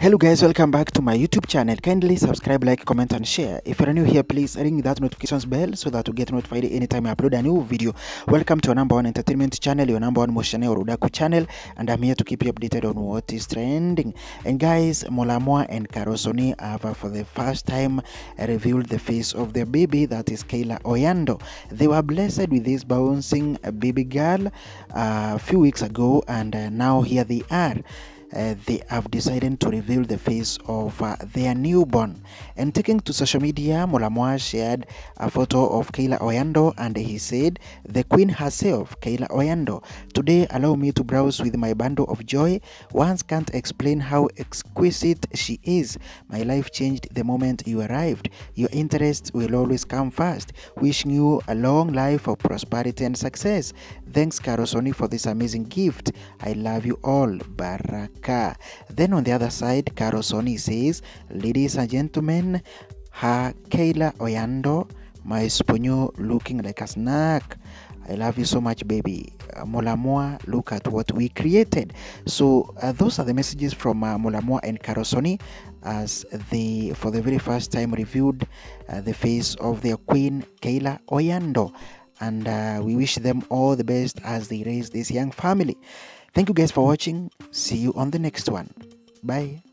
hello guys welcome back to my youtube channel kindly subscribe like comment and share if you're new here please ring that notifications bell so that you get notified anytime i upload a new video welcome to your number one entertainment channel your number one motion or udaku channel and i'm here to keep you updated on what is trending and guys molamoa and karosoni have uh, for the first time revealed the face of their baby that is kayla oyando they were blessed with this bouncing uh, baby girl a uh, few weeks ago and now here they are uh, they have decided to reveal the face of uh, their newborn. And taking to social media, Moa shared a photo of Kayla Oyando and he said, The queen herself, Kayla Oyando. Today, allow me to browse with my bundle of joy. Once can't explain how exquisite she is. My life changed the moment you arrived. Your interests will always come first. Wishing you a long life of prosperity and success. Thanks, Karosoni, for this amazing gift. I love you all. Barak car. Then on the other side, Carol Sony says, Ladies and gentlemen, her Kayla Oyando, my Sponyo looking like a snack. I love you so much, baby. Uh, Molamoa, look at what we created. So uh, those are the messages from uh, Molamoa and Karosoni as they, for the very first time, reviewed uh, the face of their queen, Kayla Oyando. And uh, we wish them all the best as they raise this young family. Thank you guys for watching. See you on the next one. Bye.